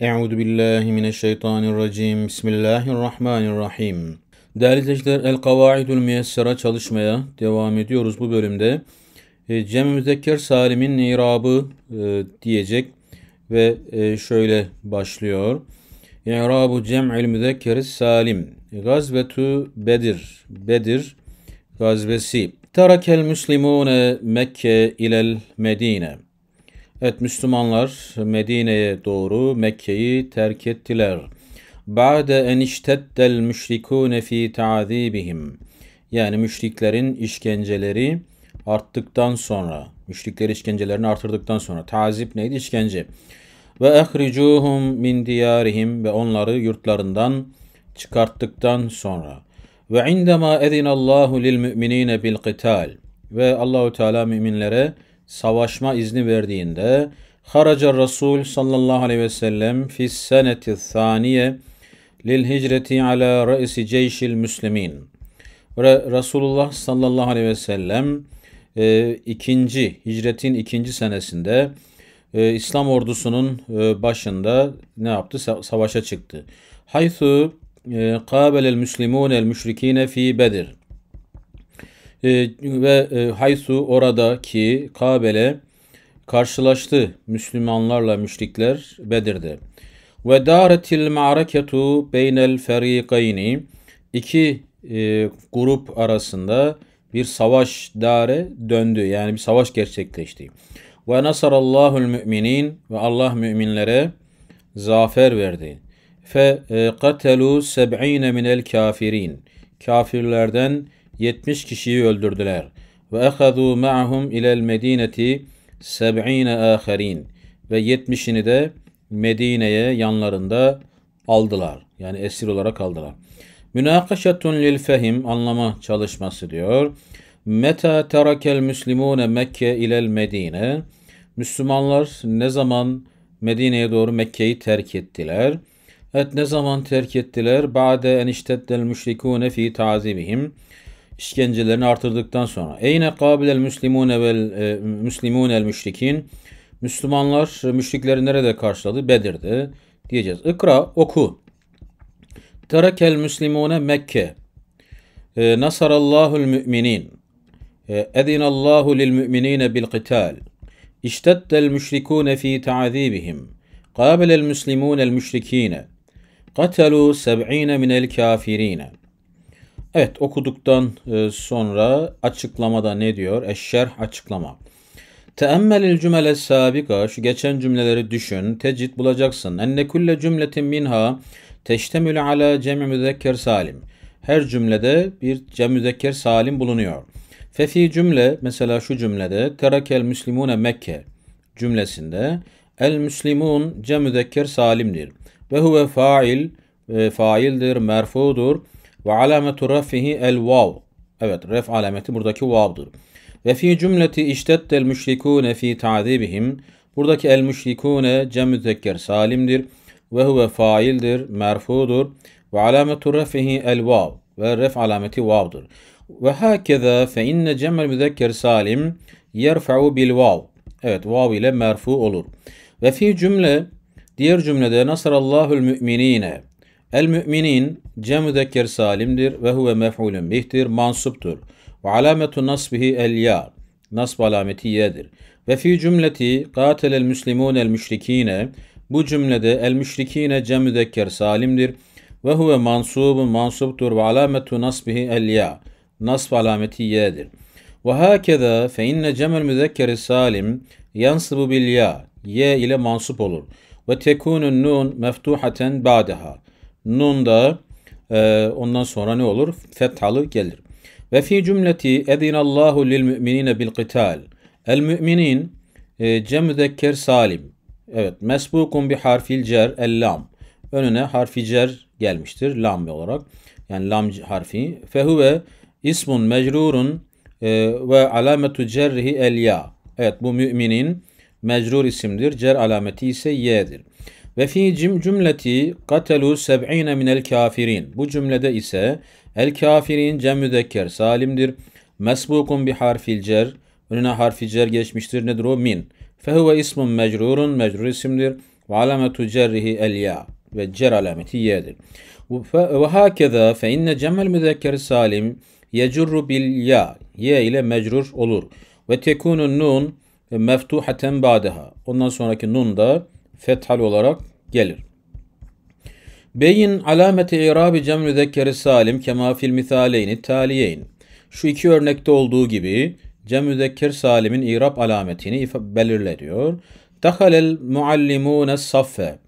Euzu billahi mineşşeytanirracim. Bismillahirrahmanirrahim. Değerli izleyiciler El Kavaidul Müyessera çalışmaya devam ediyoruz bu bölümde. E, Cem Müzekker Salim'in irabı e, diyecek ve e, şöyle başlıyor. İrabu Cem'il Müzekkeri Salim. Gazvetu Bedir. Bedir gazvesi. Terakel Müslimune Mekke ilel Medine. Evet Müslümanlar Medine'ye doğru Mekke'yi terk ettiler. Ba'de en işteddel müşrikûne fî ta'zîbihim. Yani müşriklerin işkenceleri arttıktan sonra, müşrikler işkencelerini artırdıktan sonra. Tazip neydi? İşkence. Ve ehricuhum min diyarihim ve onları yurtlarından çıkarttıktan sonra. Ve indema ezinallahu lil müminine bil qital. Ve Allahu Teala müminlere savaşma izni verdiğinde Haraca Resul sallallahu aleyhi ve sellem fis seneti saniye lil hicreti ala reisi ceyşil müslimin. Ve Resulullah sallallahu aleyhi ve sellem e, ikinci, hicretin ikinci senesinde e, İslam ordusunun e, başında ne yaptı? Sa savaşa çıktı. Haythu e, kabelel müslimun el müşrikine fi bedir. E, ve e, Haysu oradaki Kabe'le karşılaştı Müslümanlarla müşrikler Bedir'de. Ve daretil ma'raketu beynel ferikayni iki e, grup arasında bir savaş dare döndü. Yani bir savaş gerçekleşti. Ve nasarallahul müminin ve Allah müminlere zafer verdi. Fe katelu e, seb'ine minel kafirin. Kafirlerden 70 kişiyi öldürdüler. Ve ehadu ma'hum ilel medineti seb'ine aharin. Ve 70'ini de Medine'ye yanlarında aldılar. Yani esir olarak aldılar. Münakaşatun lil fehim anlama çalışması diyor. Meta terakel müslimune Mekke ilel Medine. Müslümanlar ne zaman Medine'ye doğru Mekke'yi terk ettiler? Evet ne zaman terk ettiler? Ba'de enişteddel müşrikûne fi tazibihim işkencelerini artırdıktan sonra eyne kabilel müslimune vel e, el müşrikin Müslümanlar e, müşrikleri nerede karşıladı? Bedir'de diyeceğiz. ikra oku. Terakel müslimune Mekke. E, Nasarallahul müminin. E, edinallahu lil müminine bil qital. İştettel müşrikune fi ta'zibihim. Kabilel müslimunel müşrikine. Katalu seb'ine minel kafirine.'' Evet okuduktan e, sonra açıklamada ne diyor? Eşşerh açıklama. Teemmelil cümle sabika şu geçen cümleleri düşün. tecit bulacaksın. Enne kulle cümletin minha teştemülü ala cem'i müzekker salim. Her cümlede bir cem müzekker salim bulunuyor. Fefi cümle mesela şu cümlede terakel müslimune Mekke cümlesinde el müslimun cem müzekker salimdir. Ve huve fail e, faildir, merfudur. Ve alametu rafihi el vav. Evet ref alameti buradaki vav'dır. Ve fi cümleti iştettel müşrikûne fi ta'zibihim. Buradaki el müşrikûne cem müzekker salimdir. Ve huve faildir, merfudur. Ve alametu rafihi el vav. Ve ref alameti vav'dır. Ve hakeza fe inne cemel müzekker salim yerfa'u bil vav. Evet vav ile merfu olur. Ve fi cümle diğer cümlede nasarallahu'l müminine El müminin ce müzekker salimdir ve huve mef'ulun bihtir mansuptur. Ve alametu nasbihi el ya. Nasb alameti yedir. Ve fi cümleti katelel müslimun el müşrikine. Bu cümlede el müşrikine ce müzekker salimdir. Ve huve mansubun mansuptur. Ve alametu nasbihi el ya. Nasb alameti yedir. Ve hakeza fe inne cemel müzekkeri salim yansıbu bil ya. Ye ile mansup olur. Ve tekunun nun meftuhaten ba'deha Nun da e, ondan sonra ne olur? Fethalı gelir. Ve fi cümleti edinallahu lil müminine bil qital. El müminin e, cemüzekker salim. Evet. Mesbukun bi harfil cer el lam. Önüne harfi cer gelmiştir. Lam olarak. Yani lam harfi. Fehuve ismun mecrurun e, ve alametu cerrihi el ya. Evet bu müminin mecrur isimdir. Cer alameti ise y'dir. Ve fi cümleti katelu seb'ine minel kafirin. Bu cümlede ise el kafirin cem müdekker salimdir. Mesbukun bi harfil cer. Önüne harfi cer geçmiştir. Nedir o? Min. Fehuve ismun mecrurun. Mecrur isimdir. Ve alametu cerrihi el ya. Ve cer alameti yedir. Ve hakeza fe inne cemel müdekker salim yecurru bil ya. Ye ile mecrur olur. Ve tekunun nun meftuhaten ba'deha. Ondan sonraki nun da fethal olarak gelir. Beyin alameti irabi cem müzekkeri salim kema fil misaleyni taliyeyn. Şu iki örnekte olduğu gibi cem müzekker salimin irab alametini belirle diyor. Dahalel muallimune saffe.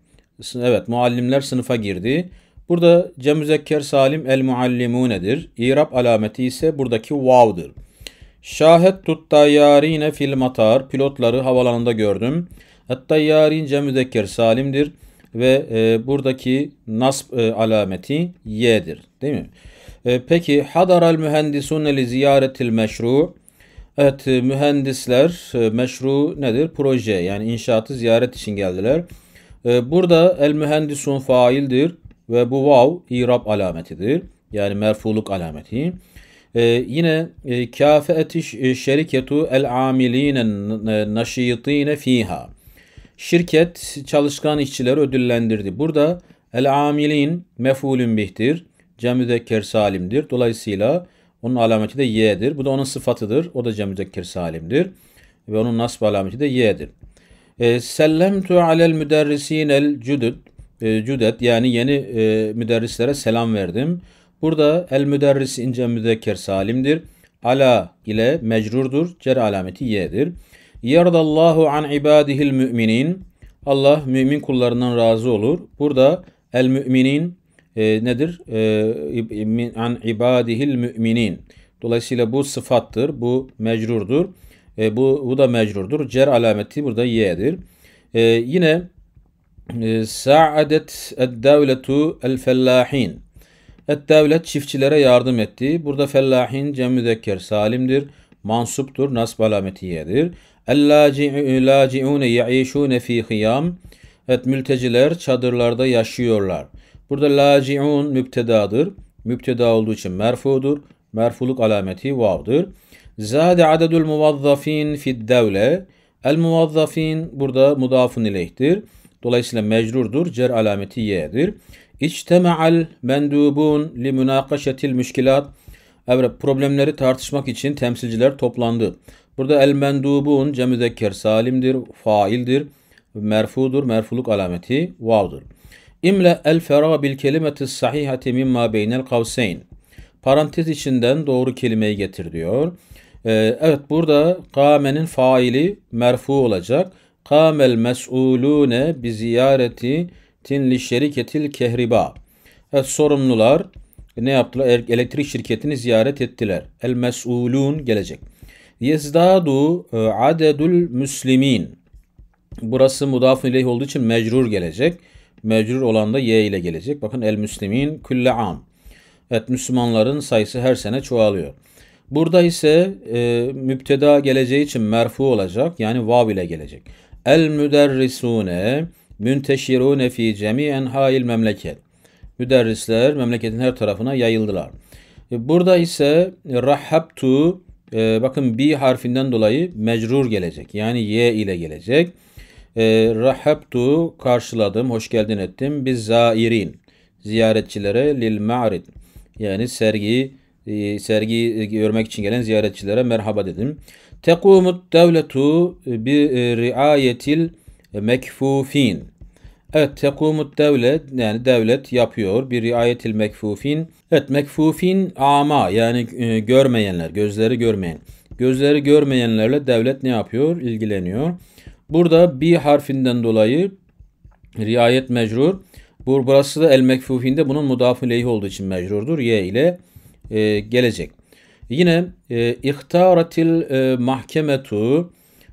Evet muallimler sınıfa girdi. Burada cem müzekker salim el muallimunedir. İrab alameti ise buradaki vav'dır. Şahet tut tayyarine fil matar. Pilotları havalanında gördüm. Hatta tayyarince müzekker salimdir ve e, buradaki nasb e, alameti y'dir. Değil mi? E, peki hadaral mühendisun li ziyaretil meşru. Evet e, mühendisler e, meşru nedir? Proje yani inşaatı ziyaret için geldiler. E, burada el mühendisun faildir ve bu vav irab alametidir. Yani merfuluk alameti. Ee, yine e, kâfeeti e, şeriketu el amilinen naşiyitine fiha. Şirket çalışkan işçileri ödüllendirdi. Burada el amilin mefulün bihtir. Cemüzekker salimdir. Dolayısıyla onun alameti de y'dir. Bu da onun sıfatıdır. O da cemüzekker salimdir. Ve onun nasb alameti de y'dir. E, sellemtu alel müderrisinel cüdüd. E, cüdet yani yeni e, müderrislere selam verdim. Burada el müderris ince müzekker salimdir. Ala ile mecrurdur. Cer alameti y'dir. Yerdallahu an ibadihil müminin. Allah mümin kullarından razı olur. Burada el müminin e, nedir? E, an ibadihil müminin. Dolayısıyla bu sıfattır, bu mecrurdur. E, bu, bu da mecrurdur. Cer alameti burada ye'dir. E, yine e, sa'adet ed-devletu el devlet çiftçilere yardım etti. Burada fellahin cem müzekker salimdir. Mansuptur, nasb alameti ye'dir. El-lâci'ûne ya'işûne fî Evet mülteciler çadırlarda yaşıyorlar. Burada lâci'ûn mübtedadır, mübteda olduğu için merfudur. Merfuluk alameti vav'dır. Zâde adedül muvazzafîn fid devle. El muvazzafin burada mudafun ileyhtir. Dolayısıyla mecrurdur. Cer alameti ye'dir. İçtema'al mendubun li münakaşetil müşkilat. Evet problemleri tartışmak için temsilciler toplandı. Burada el mendubun cemüzekker salimdir, faildir, merfudur, merfuluk alameti vavdır. İmle el fera bil kelimeti sahihati mimma beynel kavseyn. Parantez içinden doğru kelimeyi getir diyor. Ee, evet burada kâmenin faili merfu olacak. Kâmel mes'ulûne bi ziyareti tin li şeriketil kehriba. Evet sorumlular e, ne yaptılar? Elektrik şirketini ziyaret ettiler. El mesulun gelecek. Yezdadu e, adedul müslimin. Burası mudaf ileyh olduğu için mecrur gelecek. Mecrur olan da ye ile gelecek. Bakın el müslimin külle am. Evet Müslümanların sayısı her sene çoğalıyor. Burada ise e, müpteda geleceği için merfu olacak. Yani vav ile gelecek. El müderrisune münteşirune fi cemi enhail memleket müderrisler memleketin her tarafına yayıldılar. E, burada ise rahabtu e, bakın bi harfinden dolayı mecrur gelecek. Yani ye ile gelecek. E, rahabtu karşıladım, hoş geldin ettim. Biz zairin ziyaretçilere lil ma'rid yani sergi sergi görmek için gelen ziyaretçilere merhaba dedim. Tekumut devletu bir riayetil mekfufin. Evet tekumut devlet yani devlet yapıyor bir riayetil mekfufin. Evet mekfufin ama yani e, görmeyenler gözleri görmeyen. Gözleri görmeyenlerle devlet ne yapıyor? İlgileniyor. Burada bir harfinden dolayı riayet mecrur. burası da el mekfufinde bunun mudafı olduğu için mecrurdur. Ye ile e, gelecek. Yine e, ihtaratil e, mahkemetu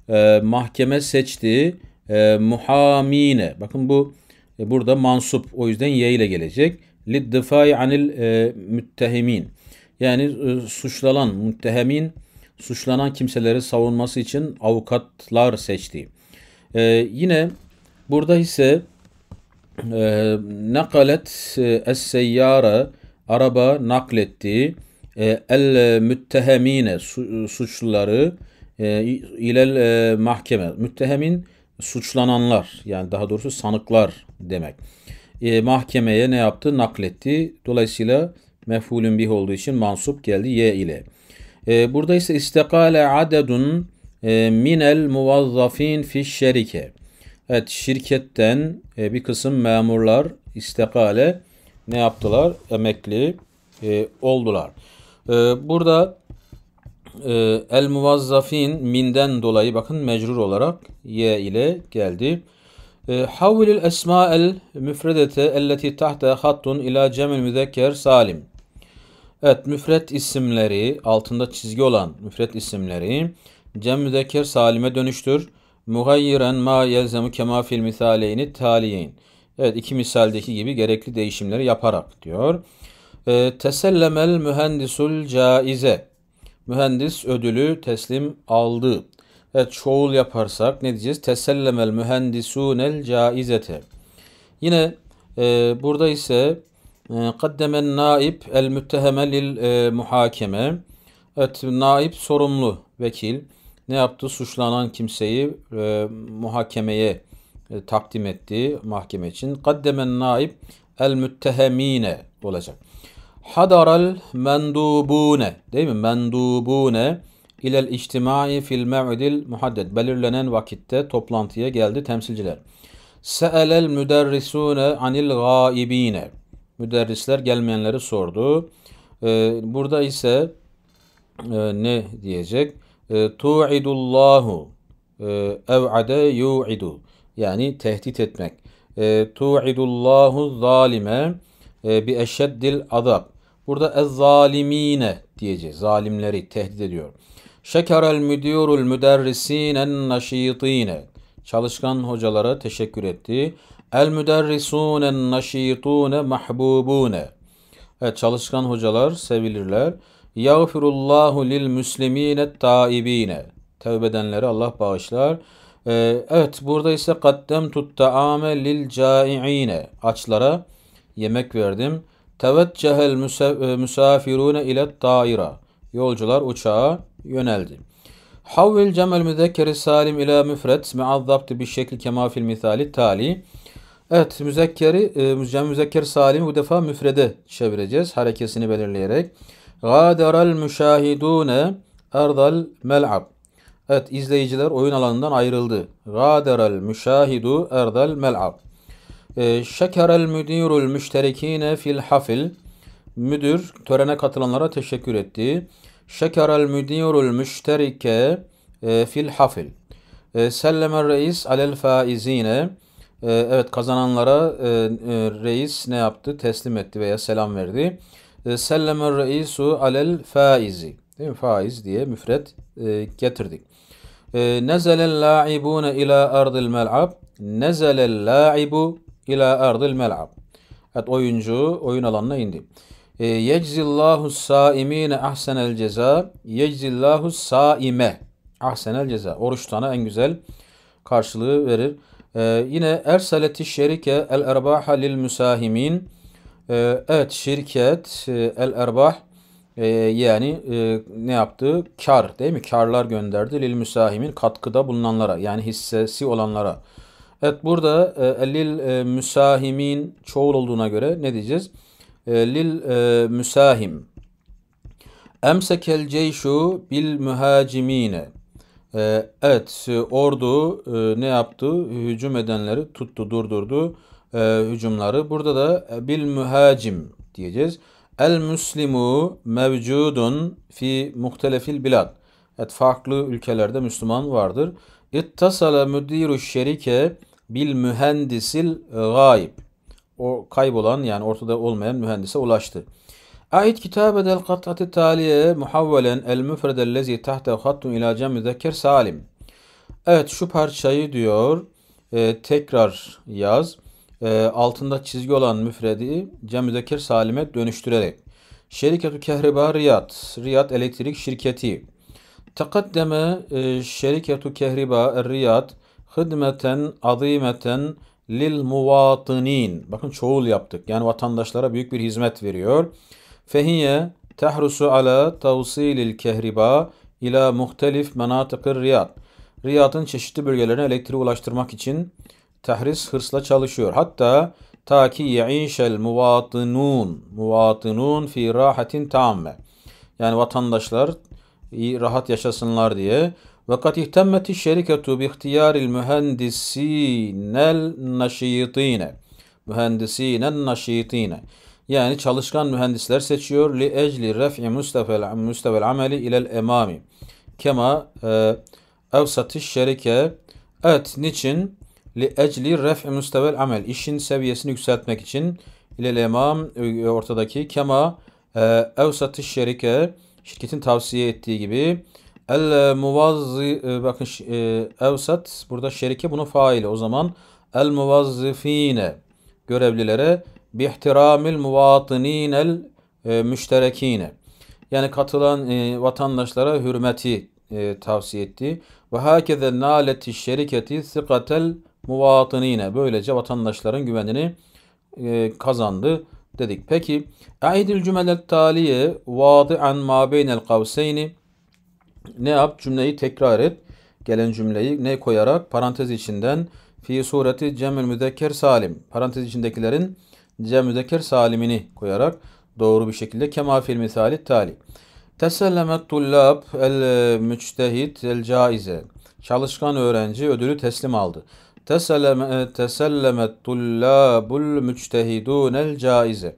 e, mahkeme seçti e, muhamine. Bakın bu e, burada mansup. O yüzden ye ile gelecek. Liddifai anil e, müttehimin. Yani e, suçlanan, müttehemin, suçlanan kimseleri savunması için avukatlar seçti. E, yine burada ise e, nakalet e, es-seyyara araba nakletti. E, el müttehemine su, e, suçluları e, ilel e, mahkeme. Müttehemin suçlananlar yani daha doğrusu sanıklar demek. E, mahkemeye ne yaptı? Nakletti. Dolayısıyla mef'ulün bih olduğu için mansup geldi ye ile. E, burada ise istekale adedun e, minel muvazzafin fi şerike. Evet şirketten e, bir kısım memurlar istekale ne yaptılar? Emekli e, oldular. E, burada ee, el muvazzafin minden dolayı bakın mecrur olarak ye ile geldi. Ee, Havvil el esma el müfredete elleti tahta hattun ila cemil müzekker salim. Evet müfret isimleri altında çizgi olan müfret isimleri cem müzekker salime dönüştür. Muhayyiren ma yelzemu kema fil misaleyni taliyeyn. Evet iki misaldeki gibi gerekli değişimleri yaparak diyor. Ee, Tesellemel mühendisul caize mühendis ödülü teslim aldı. Evet çoğul yaparsak ne diyeceğiz? Tesellemel mühendisunel caizete. Yine e, burada ise kaddemen e, naib el mütteheme lil e, muhakeme. Evet naib sorumlu vekil ne yaptı? Suçlanan kimseyi e, muhakemeye e, takdim etti mahkeme için. Kaddemen naib el müttehemine olacak. Hadaral mendubune değil mi? Mendubune ilel içtimai fil mev'dil muhadded. Belirlenen vakitte toplantıya geldi temsilciler. Se'elel müderrisune anil gaibine. Müderrisler gelmeyenleri sordu. Ee, burada ise e, ne diyecek? E, Tu'idullahu e, ev'ade yu'idu. Yani tehdit etmek. E, Tu'idullahu zalime e, bi eşeddil azab. Burada ez-zalimine diyeceğiz. Zalimleri tehdit ediyor. Şekerel müdürül müderrisinen naşitine. Çalışkan hocalara teşekkür etti. El müderrisunen naşitune mahbubune. Evet çalışkan hocalar sevilirler. Yağfirullahu lil müslimine taibine. Tevbe edenleri Allah bağışlar. Ee, evet burada ise kaddem tut taame lil caiine. Açlara yemek verdim. Teveccehel misafirune e, ile daira. Yolcular uçağa yöneldi. Havvil cemel müzekkeri salim ila müfret me'azzabtı bir şekli kemafil fil misali tali. Evet müzekkeri, e, cem müzekker Salim bu defa müfrede çevireceğiz harekesini belirleyerek. Gaderel müşahidune erdal mel'ab. Evet izleyiciler oyun alanından ayrıldı. Gaderel müşahidu erdal mel'ab. Ee, Şekerel müdirul müşterikine fil hafil. Müdür törene katılanlara teşekkür etti. Şekerel müdirul müşterike e, fil hafil. E, Sellemer reis alel faizine. E, evet kazananlara reis ne yaptı? Teslim etti veya selam verdi. Sellemer reisu alel faizi. Değil mi? Faiz diye müfret getirdik. Nezelel laibune ila ardil mel'ab. Nezelel laibu ila ardil mel'ab. Evet oyuncu oyun alanına indi. E, yeczillahu saimine ahsenel ceza. Yeczillahu saime ahsenel ceza. Oruç tutana en güzel karşılığı verir. E, yine erseleti şerike el erbaha lil müsahimin. E, evet şirket e, el erbah e, yani e, ne yaptı? Kar değil mi? Karlar gönderdi lil müsahimin katkıda bulunanlara yani hissesi olanlara. Evet burada e, lil e, müsahimin çoğul olduğuna göre ne diyeceğiz? E, lil e, müsahim. Emsekel ceyşu bil mühacimine. E, evet e, ordu e, ne yaptı? Hücum edenleri tuttu, durdurdu e, hücumları. Burada da e, bil mühacim diyeceğiz. El müslimu mevcudun fi muhtelefil bilad. Evet farklı ülkelerde Müslüman vardır. İttasala müdiru şerike bil mühendisil gayb. O kaybolan yani ortada olmayan mühendise ulaştı. Ait kitabede el kat'ati taliye muhavvelen el müfredel lezi tahta hattun ila cem salim. Evet şu parçayı diyor e, tekrar yaz. E, altında çizgi olan müfredi cem salime dönüştürerek. Şeriketü Kehriba Riyat, Riyat Elektrik Şirketi تقدم شركة كهرباء الرياض خدمeten azimeten للمواطنين. Bakın çoğul yaptık. Yani vatandaşlara büyük bir hizmet veriyor. Fehiye tahrusu على tavsilil kehriba إلى مختلف مناطق riyad. Riyad'ın çeşitli bölgelerine elektriği ulaştırmak için tahris hırsla çalışıyor. Hatta ta ki ye'işel muvatinun muvatinun fi rahatin tamme. Yani vatandaşlar rahat yaşasınlar diye. Vakat ihtemeti şeriketu bi ihtiyaril mühendisinel naşitine. Mühendisinen naşitine. Yani çalışkan mühendisler seçiyor. Li ecli ref'i müstefel, müstefel ameli ilel emami. Kema e, evsatı şerike. Evet niçin? Li ecli ref'i müstefel amel. İşin seviyesini yükseltmek için. İlel emam e, ortadaki. Kema e, evsatı şerike şirketin tavsiye ettiği gibi el muvazzi e, bakın e, evsat burada şerike bunu faili o zaman el muvazzifine görevlilere bihtiramil muvatinil e, müşterekine yani katılan e, vatandaşlara hürmeti e, tavsiye etti. Ve hakeze naleti şirketi sikatel muvatinine böylece vatandaşların güvenini e, kazandı dedik. Peki Eidil cümleler taliye vadi'an ma beynel kavseyni ne yap? Cümleyi tekrar et. Gelen cümleyi ne koyarak? Parantez içinden fi sureti cemül müdekker salim. Parantez içindekilerin cem müdekker salimini koyarak doğru bir şekilde kema fil misali tali. Tesellemet tullab el müçtehit el caize. Çalışkan öğrenci ödülü teslim aldı. E, tesellemet tullabul müctehidunel caize.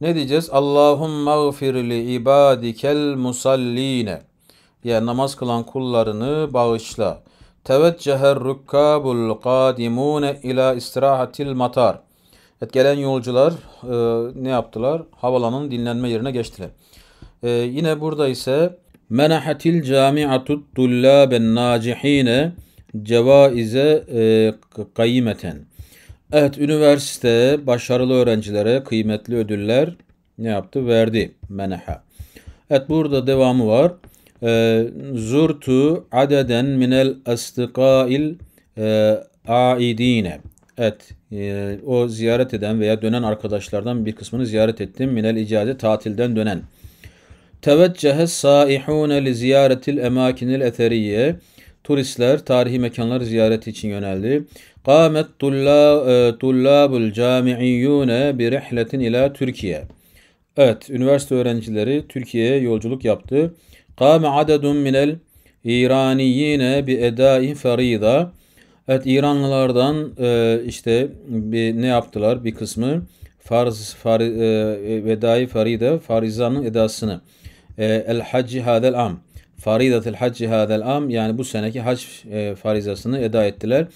Ne diyeceğiz? Allahumme gfir li ibadikel musalline. Yani namaz kılan kullarını bağışla. Teveccehen rukkabul kadimune ila istirahatil matar. Evet, gelen yolcular e, ne yaptılar? Havalanın dinlenme yerine geçtiler. E, yine burada ise menahatil camiatut tullaben nacihine cevaize e, kıymeten. Evet üniversite başarılı öğrencilere kıymetli ödüller ne yaptı? Verdi meneha. Evet burada devamı var. E, zurtu adeden minel astıkail e, aidine. Evet e, o ziyaret eden veya dönen arkadaşlardan bir kısmını ziyaret ettim. Minel icaze tatilden dönen. Teveccühe saihune li ziyaretil emakinil eteriye turistler tarihi mekanlar ziyareti için yöneldi. Kâmet e, tullâbul câmi'iyyûne bir rihletin ila Türkiye. Evet, üniversite öğrencileri Türkiye'ye yolculuk yaptı. Kâme adedun minel İraniyine bi edai ferida. Evet İranlılardan e, işte bir, ne yaptılar bir kısmı farz far, e, e vedai faride farizanın edasını. E, el hacci hadel am faridatil hacci hadel am yani bu seneki hac e, farizasını eda ettiler.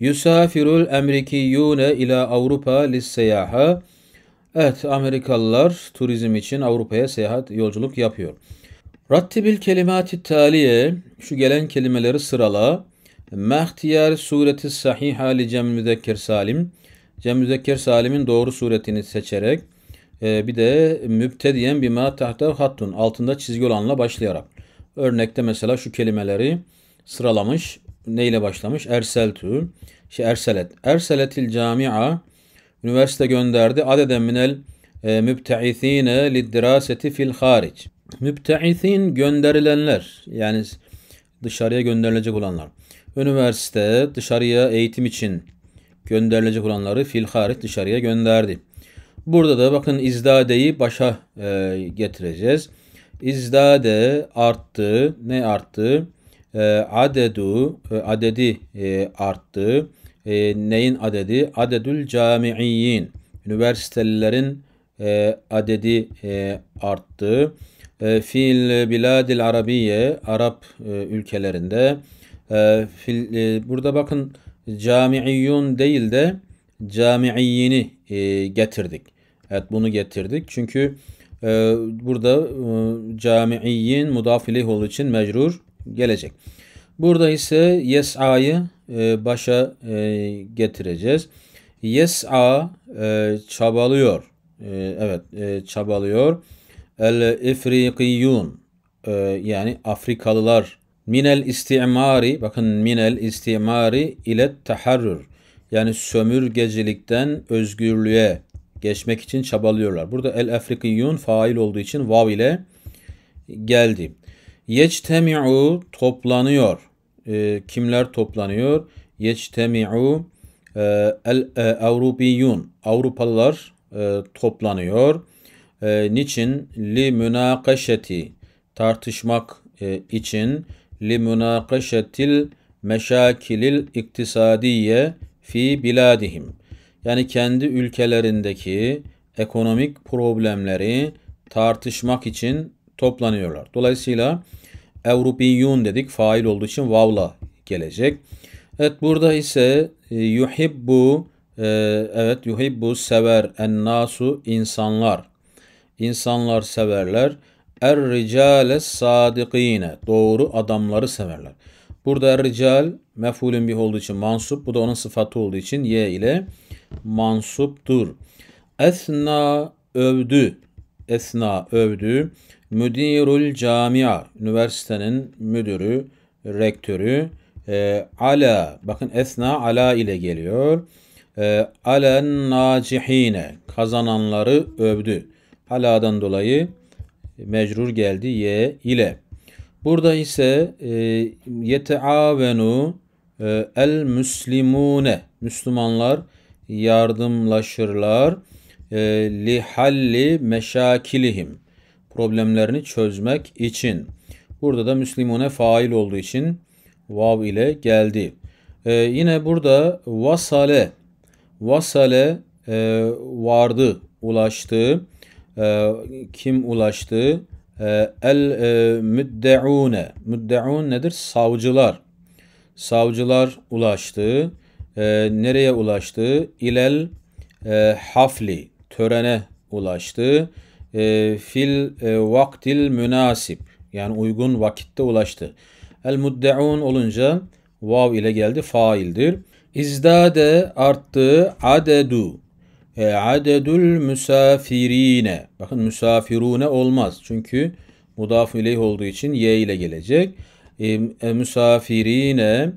Yusafirul emrikiyune ila Avrupa lisseyaha. Evet Amerikalılar turizm için Avrupa'ya seyahat yolculuk yapıyor. Rattibil kelimati taliye şu gelen kelimeleri sırala. Mehtiyar sureti sahiha li cem müzekker salim. Cem müzekker salimin doğru suretini seçerek e, bir de müptediyen bima tahta hattun altında çizgi olanla başlayarak. Örnekte mesela şu kelimeleri sıralamış. Neyle başlamış? Erseltü. şey erselet. Erseletil camia. Üniversite gönderdi. Adeden minel e, mübteithine liddiraseti fil haric. Mübteithin gönderilenler. Yani dışarıya gönderilecek olanlar. Üniversite dışarıya eğitim için gönderilecek olanları fil haric dışarıya gönderdi. Burada da bakın izdadeyi başa e, getireceğiz. İzdade arttı. Ne arttı? Ee, adedu e, adedi e, arttı. E, neyin adedi? Adedül camiiyin. Üniversitelerin adedi arttı. fil biladil arabiye Arap ülkelerinde burada bakın camiiyyun değil de camiiyyini getirdik. Evet bunu getirdik. Çünkü ee, burada e, camiiyin mudaf olduğu için mecrur gelecek. Burada ise yes'a'yı e, başa e, getireceğiz. Yes'a e, çabalıyor. evet çabalıyor. El ifrikiyun yani Afrikalılar minel istimari bakın minel istimari ile taharrur yani sömürgecilikten özgürlüğe geçmek için çabalıyorlar. Burada el afrikiyun fail olduğu için vav ile geldi. Yectemi'u toplanıyor. E, kimler toplanıyor? Yectemi'u e, el e, Avrupiyun. Avrupalılar e, toplanıyor. E, niçin? Li münakaşeti. Tartışmak e, için. Li münakaşetil meşakilil iktisadiye fi biladihim yani kendi ülkelerindeki ekonomik problemleri tartışmak için toplanıyorlar. Dolayısıyla Avrupiyun dedik fail olduğu için vavla gelecek. Evet burada ise e, yuhibbu e, evet yuhibbu sever en nasu insanlar. İnsanlar severler. Er ricale sadikine doğru adamları severler. Burada er rical mefulün bir olduğu için mansup bu da onun sıfatı olduğu için ye ile mansuptur. Esna övdü. Esna övdü. Müdirül camia. Üniversitenin müdürü, rektörü. E, ala. Bakın esna ala ile geliyor. E, alen nacihine. Kazananları övdü. Aladan dolayı mecrur geldi ye ile. Burada ise e, yeteavenu e, el müslimune. Müslümanlar yardımlaşırlar. E, li Lihalli meşakilihim. Problemlerini çözmek için. Burada da Müslimune fail olduğu için vav ile geldi. Ee, yine burada vasale, vasale e, vardı, ulaştı. E, kim ulaştı? E, el e, müddeune, müddeun nedir? Savcılar. Savcılar ulaştı. Ee, nereye ulaştı? İlel e, hafli törene ulaştı. E, fil e, vaktil münasip yani uygun vakitte ulaştı. El muddeun olunca vav ile geldi faildir. İzdade arttı adedu. E, adedül müsafirine. Bakın müsafirune olmaz. Çünkü mudaf ileyh olduğu için ye ile gelecek. E, e, müsafirine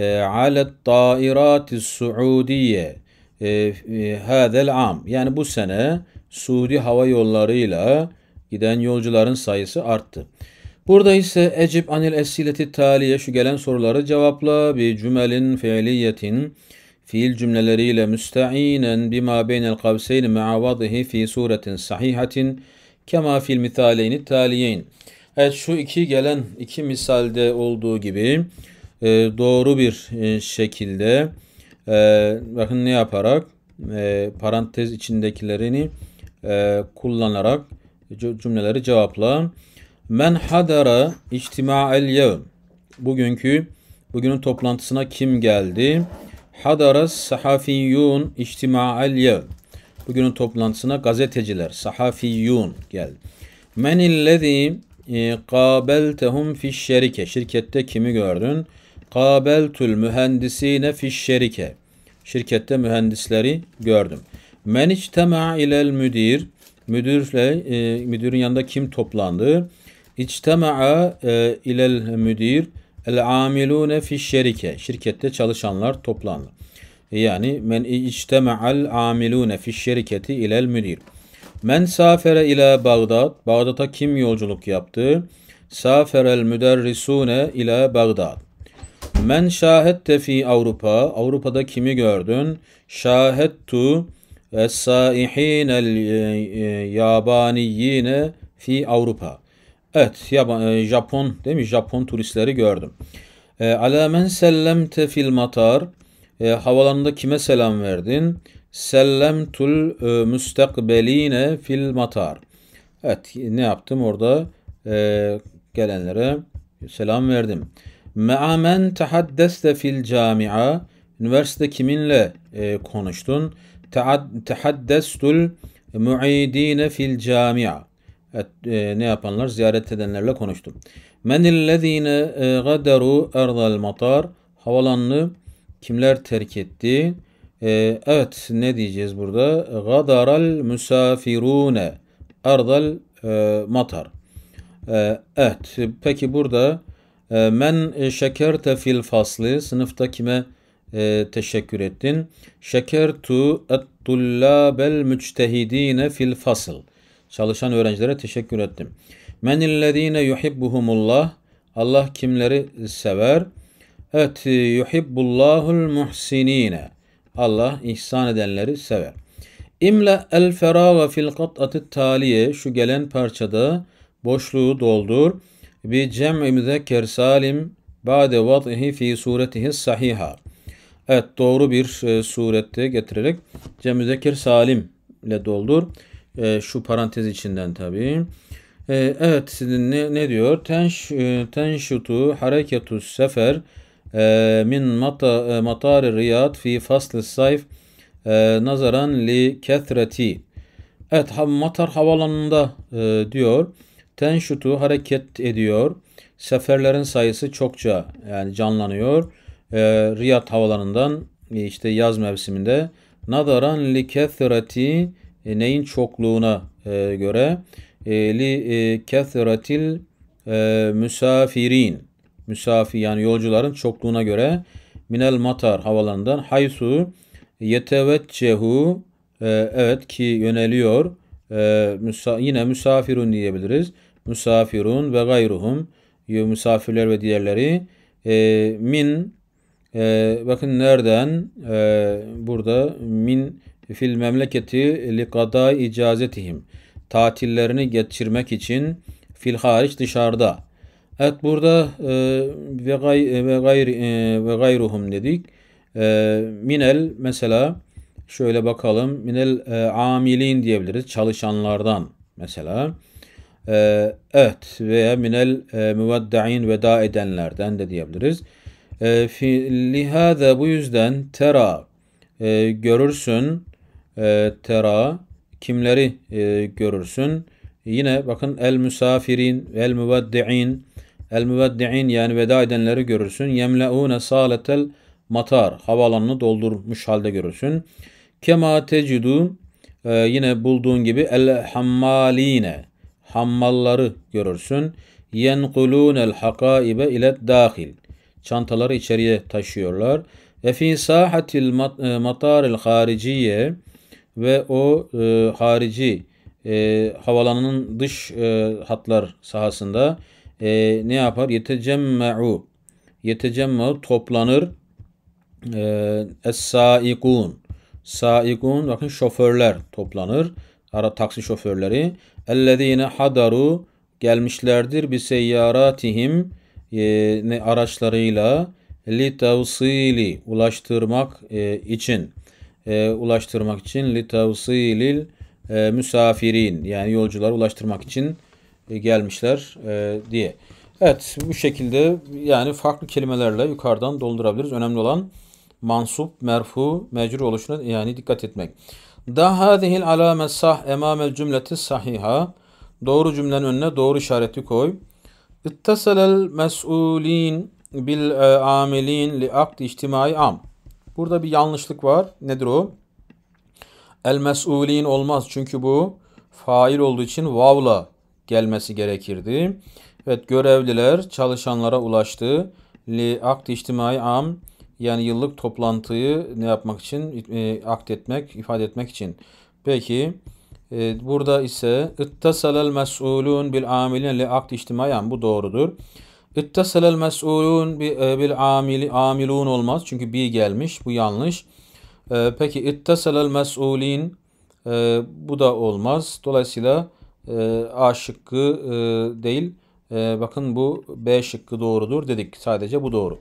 ee, alet tairati suudiye ee, e, hadel am. Yani bu sene Suudi hava yollarıyla giden yolcuların sayısı arttı. Burada ise ecib anil esileti taliye şu gelen soruları cevapla bir cümelin fiiliyetin fiil cümleleriyle müsteinen bima beynel kavseyn ma'a vadihi fi suretin sahihatin kema fil misaleyni taliyeyn. Evet şu iki gelen iki misalde olduğu gibi e, doğru bir e, şekilde e, bakın ne yaparak e, parantez içindekilerini e, kullanarak cümleleri cevapla. Men hadara içtima'el yevm. Bugünkü bugünün toplantısına kim geldi? Hadara sahafiyun içtima'el yevm. Bugünün toplantısına gazeteciler, sahafiyun geldi. Men illezî e, kabeltehum fi şerike. Şirkette kimi gördün? Kabeltül mühendisine fiş şerike. Şirkette mühendisleri gördüm. Men içtema ilel müdir. Müdürle, e, müdürün yanında kim toplandı? İçtema e, ilel müdir. El amilune fiş şerike. Şirkette çalışanlar toplandı. Yani men içtema içtema'al amilune fiş şirketi ilel müdir. Men safere ile Bağdat. Bağdat'a kim yolculuk yaptı? el müderrisune ile Bağdat. Men şahette fi Avrupa. Avrupa'da kimi gördün? Şahettu es el yabaniyine fi Avrupa. Evet, yaban, e, Japon değil mi? Japon turistleri gördüm. E, Ala men sellemte fil matar. E, havalanında kime selam verdin? Sellemtul müstakbeline fil matar. Evet, ne yaptım orada? Gelenlere selam verdim. Me'amen tehaddeste fil camia. Üniversite kiminle e, konuştun? Tehaddestul mu'idine fil camia. Et, e, ne yapanlar? Ziyaret edenlerle konuştum. Men illezine e, gaderu erdal matar. Havalanını kimler terk etti? E, evet ne diyeceğiz burada? Gadaral misafirune. Erdal e, matar. E, evet peki burada ee, Men e, şekerte fil faslı. Sınıfta kime e, teşekkür ettin? Şekertu et-tullabel müctehidine fil fasıl. Çalışan öğrencilere teşekkür ettim. Men illezine yuhibbuhumullah. Allah kimleri sever? Evet, yuhibbullahul muhsinine. Allah ihsan edenleri sever. İmla el feraga fil kat'ati taliye. Şu gelen parçada boşluğu doldur bi cem'i müzekker salim ba'de vat'ihi fi suretihi sahiha. Evet doğru bir e, surette getirerek cem müzekker salim ile doldur. E, şu parantez içinden tabii. E, evet sizin ne, ne diyor? Tenş, e, tenşutu hareketu sefer e, min mata, e, matar riyad fi faslı sayf e, nazaran li kethreti. Evet matar havalanında e, diyor. Tenşutu hareket ediyor. Seferlerin sayısı çokça yani canlanıyor. E, Riyad havalarından e, işte yaz mevsiminde nadaran li kethrati e, neyin çokluğuna e, göre e, li e, kethratil e, müsafirin müsafir yani yolcuların çokluğuna göre minel matar havalarından haysu yetevetcehu e, evet ki yöneliyor e, müsa, yine misafirun diyebiliriz misafirun ve gayruhum misafirler ve diğerleri e, min e, bakın nereden e, burada min fil memleketi likada icazetihim tatillerini geçirmek için fil hariç dışarıda. Evet burada e, ve, gay, e, ve, gayri, e, ve gayruhum dedik. E, minel mesela şöyle bakalım minel e, amilin diyebiliriz çalışanlardan mesela. Ee, evet veya minel e, müveddain veda edenlerden de diyebiliriz. Ee, Lihada bu yüzden tera e, görürsün e, tera kimleri e, görürsün. Yine bakın el müsafirin el müveddiin el müveddiin yani veda edenleri görürsün. Yemleune saletel matar havalanını doldurmuş halde görürsün. Kema tecidu yine bulduğun gibi el hammaline hammalları görürsün. Yenkulûnel hakaibe ile dahil. Çantaları içeriye taşıyorlar. Ve fî sahatil mataril e, hariciye ve o e, harici e, havalanının dış e, hatlar sahasında e, ne yapar? Yetecemme'u yetecemme'u toplanır e, es-saikun saikun bakın şoförler toplanır. Ara taksi şoförleri Ellezine hadaru gelmişlerdir bi seyyaratihim e, araçlarıyla li tavsili ulaştırmak e, için e, ulaştırmak için li tavsilil e, müsafirin yani yolcular ulaştırmak için e, gelmişler e, diye. Evet bu şekilde yani farklı kelimelerle yukarıdan doldurabiliriz. Önemli olan mansup, merfu, mecrur oluşuna yani dikkat etmek. Da hadihil alame sah emamel cümleti sahiha. Doğru cümlenin önüne doğru işareti koy. İttaselel mes'ulin bil amilin li akd içtimai am. Burada bir yanlışlık var. Nedir o? El mes'ulin olmaz çünkü bu fail olduğu için vavla gelmesi gerekirdi. Evet görevliler çalışanlara ulaştı. Li akd içtimai am yani yıllık toplantıyı ne yapmak için? E, akt etmek, ifade etmek için. Peki e, burada ise mesulun اِتَّسَلَ amilin بِالْعَامِلِينَ akt ihtimayan Bu doğrudur. mesulun اِتَّسَلَ الْمَسْعُولُونَ e, amilun olmaz. Çünkü bir gelmiş. Bu yanlış. E, peki اِتَّسَلَ الْمَسْعُولِينَ e, bu da olmaz. Dolayısıyla e, A şıkkı e, değil. E, bakın bu B şıkkı doğrudur dedik. Sadece bu doğru.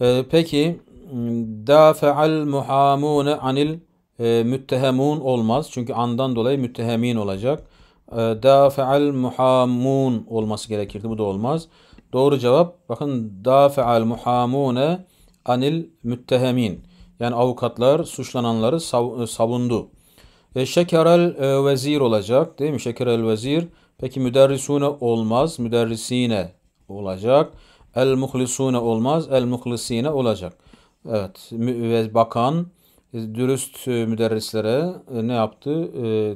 Ee, peki hmm, dafa'al muhamune anil e, müttehemun olmaz. Çünkü andan dolayı müttehemin olacak. E, ee, dafa'al muhamun olması gerekirdi. Bu da olmaz. Doğru cevap bakın dafa'al muhamune anil müttehemin. Yani avukatlar suçlananları e, savundu. E, şekerel e, vezir olacak değil mi? Şekerel vezir. Peki müderrisune olmaz. Müderrisine olacak. El muhlisune olmaz. El muhlisine olacak. Evet. Ve bakan e, dürüst e, müderrislere e, ne yaptı?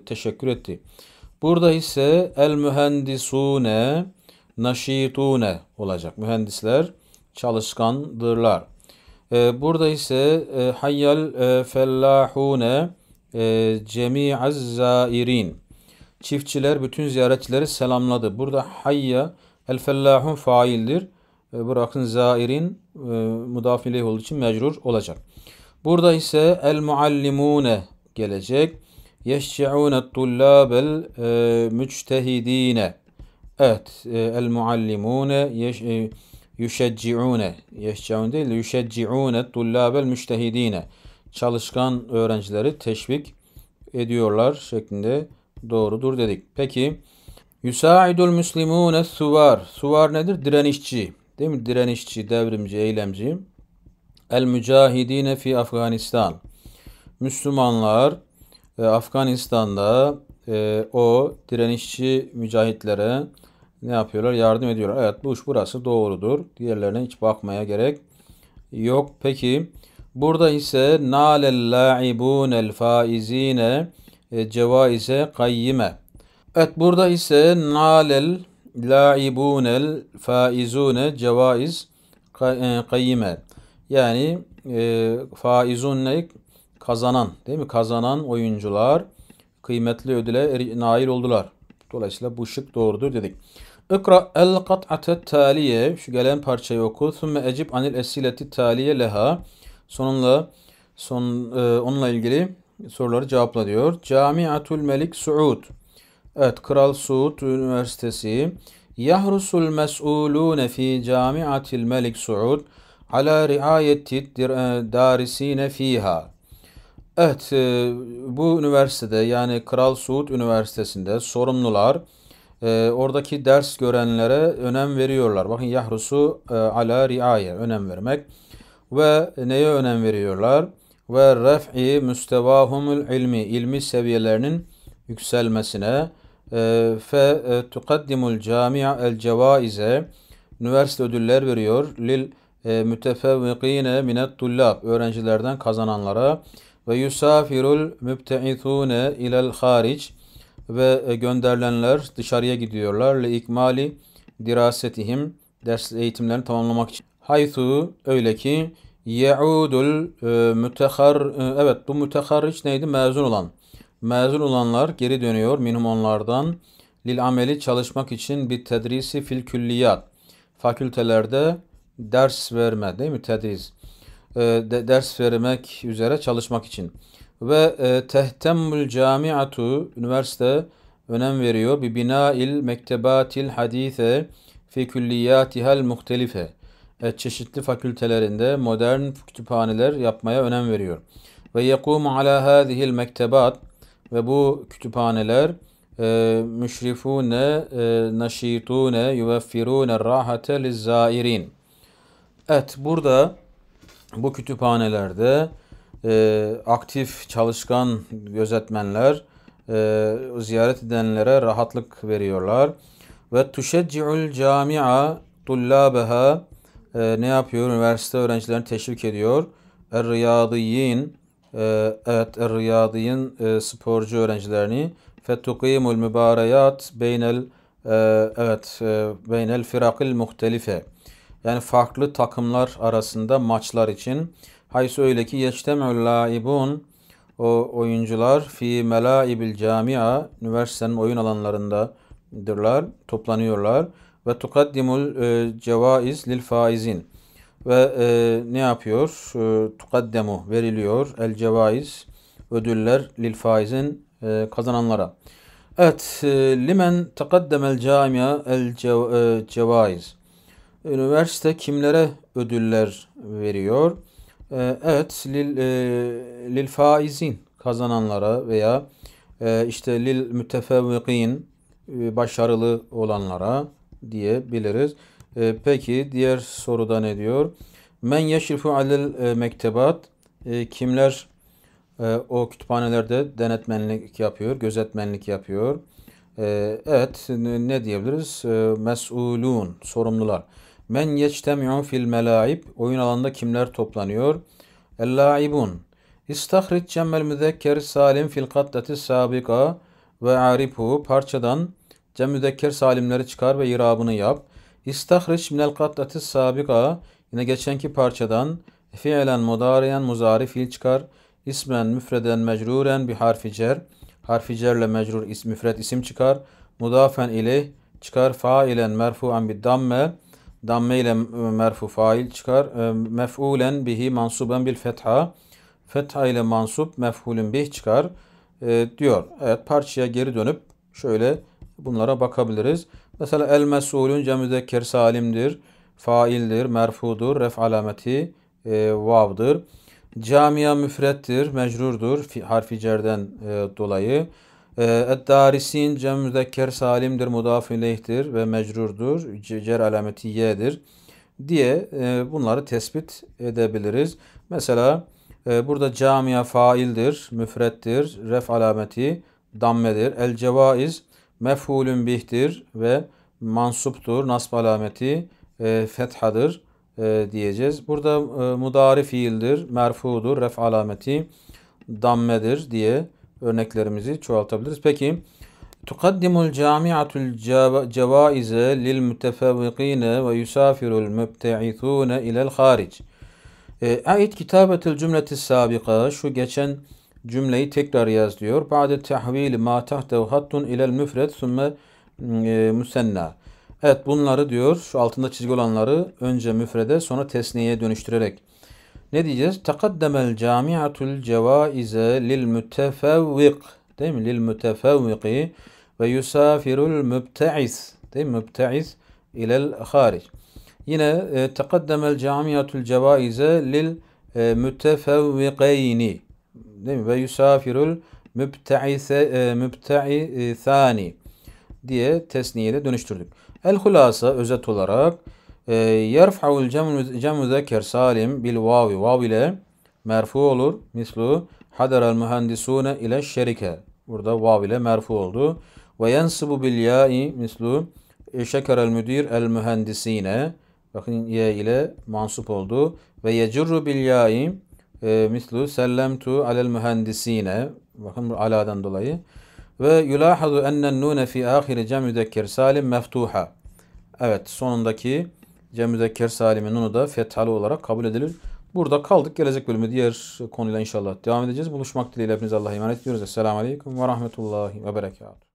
Teşekkür etti. Burada ise el mühendisune naşitune olacak. Mühendisler çalışkandırlar. Burada ise hayyal fellahune cemi'az zairin. Çiftçiler bütün ziyaretçileri selamladı. Burada hayya el fellahun faildir bırakın zairin e, mudaf olduğu için mecrur olacak. Burada ise el muallimune gelecek. Yeşşe'ûne tullâbel e, müçtehidîne. Evet. E, el muallimune yüşecci'ûne. Yeşşe'ûn değil de yüşecci'ûne tullâbel müçtehidîne. Çalışkan öğrencileri teşvik ediyorlar şeklinde doğrudur dedik. Peki Yusaidul Müslimune suvar. Suvar nedir? Direnişçi. Değil mi? Direnişçi, devrimci, eylemci. El mücahidine fi Afganistan. Müslümanlar e, Afganistan'da e, o direnişçi mücahitlere ne yapıyorlar? Yardım ediyorlar. Evet bu iş burası doğrudur. Diğerlerine hiç bakmaya gerek yok. Peki burada ise nalel laibunel faizine e, cevaize kayyime. Evet burada ise nalel laibunel faizune cevaiz kayyime. Yani e, faizun ne? Kazanan değil mi? Kazanan oyuncular kıymetli ödüle er-, nail oldular. Dolayısıyla bu şık doğrudur dedik. Ikra el kat'ate taliye. Şu gelen parçayı oku. Thumme ecib anil esileti taliye leha. Sonunla son, e, onunla ilgili soruları cevapla diyor. Camiatul Melik Suud. Evet Kral Suud Üniversitesi Yahrusul mes'ulune fi camiatil Melik Suud ala riayeti darisine e, fiha. Evet e, bu üniversitede yani Kral Suud Üniversitesi'nde sorumlular e, oradaki ders görenlere önem veriyorlar. Bakın yahrusu ala riaye önem vermek ve neye önem veriyorlar? Ve ref'i müstevahumul ilmi ilmi seviyelerinin yükselmesine ee, fe e, tukaddimul camia el cevaize üniversite ödüller veriyor lil e, mütefevvikine minet tullab öğrencilerden kazananlara ve yusafirul mübteithune ilel haric ve e, gönderilenler dışarıya gidiyorlar li ikmali dirasetihim ders eğitimlerini tamamlamak için. Haythu öyle ki ye'udul mütehar evet bu müteharriç neydi? Mezun olan. Mezun olanlar geri dönüyor minhum onlardan lil ameli çalışmak için bir tedrisi fil külliyat. Fakültelerde ders verme değil mi tedris? Ee, de, ders vermek üzere çalışmak için. Ve e, tehtemmül camiatu üniversite önem veriyor. bina il mektebatil hadise fi külliyatihel muhtelife. E, çeşitli fakültelerinde modern kütüphaneler yapmaya önem veriyor. Ve yekumu ala hadihil mektebat ve bu kütüphaneler e, müşrifune e, naşitune yuveffirune rahate lizzairin. Evet burada bu kütüphanelerde e, aktif çalışkan gözetmenler e, ziyaret edenlere rahatlık veriyorlar. Ve tuşecci'ul camia tullabeha e, ne yapıyor? Üniversite öğrencilerini teşvik ediyor. Er-riyadiyyin ee, evet riyadiyin e, sporcu öğrencilerini fettukimul mübareyat beynel e, evet e, beynel firakil muhtelife yani farklı takımlar arasında maçlar için haysu öyle ki yeçtemul laibun o oyuncular fi melaibil camia üniversitenin oyun alanlarındadırlar toplanıyorlar ve tukaddimul e, cevaiz lil faizin ve e, ne yapıyor? E, tukaddemu veriliyor el cevaiz ödüller lil faizin e, kazananlara. Evet, e, limen takaddemel camia el e, cevaiz. Üniversite kimlere ödüller veriyor? E, evet, lil, e, lil faizin kazananlara veya e, işte lil mütefevvikin e, başarılı olanlara diyebiliriz. E, peki diğer soruda ne diyor? Men yeşrifu alel e, mektebat. E, kimler e, o kütüphanelerde denetmenlik yapıyor, gözetmenlik yapıyor? E, evet ne diyebiliriz? E, mesulun, sorumlular. Men yeçtemi'un fil melaib. Oyun alanında kimler toplanıyor? El-laibun. İstahric cemmel müzekker salim fil kaddati sabika ve aripu Parçadan cem müzekker salimleri çıkar ve irabını yap. İstahriş minel katlati sabika yine geçenki parçadan fiilen mudariyen muzari fiil çıkar. İsmen müfreden mecruren bir harfi cer. Harfi cerle mecrur is, müfred isim çıkar. Mudafen ile çıkar. Failen merfuan bir damme. Damme ile merfu fail çıkar. E, mef'ulen bihi mansuben bil fetha. Fetha ile mansub mef'ulün bih çıkar. E, diyor. Evet parçaya geri dönüp şöyle bunlara bakabiliriz. Mesela el mesulün cemüzekker salimdir. Faildir, merfudur, ref alameti e, vavdır. Camia müfrettir, mecrurdur fi, harfi cerden e, dolayı. E, Eddarisin cem müzekker salimdir, mudaf ve mecrurdur. Cer alameti y'dir diye e, bunları tespit edebiliriz. Mesela e, burada camia faildir, müfrettir, ref alameti dammedir. El cevaiz mef'ulün bihtir ve mansuptur. Nasb alameti e, fethadır e, diyeceğiz. Burada e, mudari fiildir, merfudur, ref alameti dammedir diye örneklerimizi çoğaltabiliriz. Peki tukaddimul camiatul cevaize lil mütefevvikine ve yusafirul mübte'ithune ilel haric. E, ait kitabetil cümleti sabika şu geçen cümleyi tekrar yaz diyor. Ba'de tehvili ma tahtev hattun ilel müfred sümme e, müsenna. Evet bunları diyor şu altında çizgi olanları önce müfrede sonra tesniyeye dönüştürerek. Ne diyeceğiz? Takaddemel camiatul cevaize lil mütefevvik. Değil mi? Lil mütefevviki ve yusafirul mübteis. Değil mi? Mübteis ilel haric. Yine e, takaddemel camiatul cevaize lil e, mütefevvikeyni değil mi? Ve yusafirul mübte'ise e, mübte'isani e, diye tesniye de dönüştürdük. El hulasa özet olarak e, yerfa'ul cemu zeker salim bil vavi vav ile merfu olur. Mislu haderal mühendisune ile şerike. Burada vav ile merfu oldu. Ve yensibu bil ya'i mislu şekerel müdir el mühendisine. Bakın ye ile mansup oldu. Ve yecurru bil ya'i e, mislu sellemtu alel mühendisine bakın bu aladan dolayı ve yulahadu ennen nune fi ahiri cem müdekkir salim meftuha evet sonundaki cem müdekkir salimin nunu da fethalı olarak kabul edilir. Burada kaldık. Gelecek bölümü diğer konuyla inşallah devam edeceğiz. Buluşmak dileğiyle hepinize Allah'a emanet ediyoruz. Esselamu Aleyküm ve Rahmetullahi ve Berekatuhu.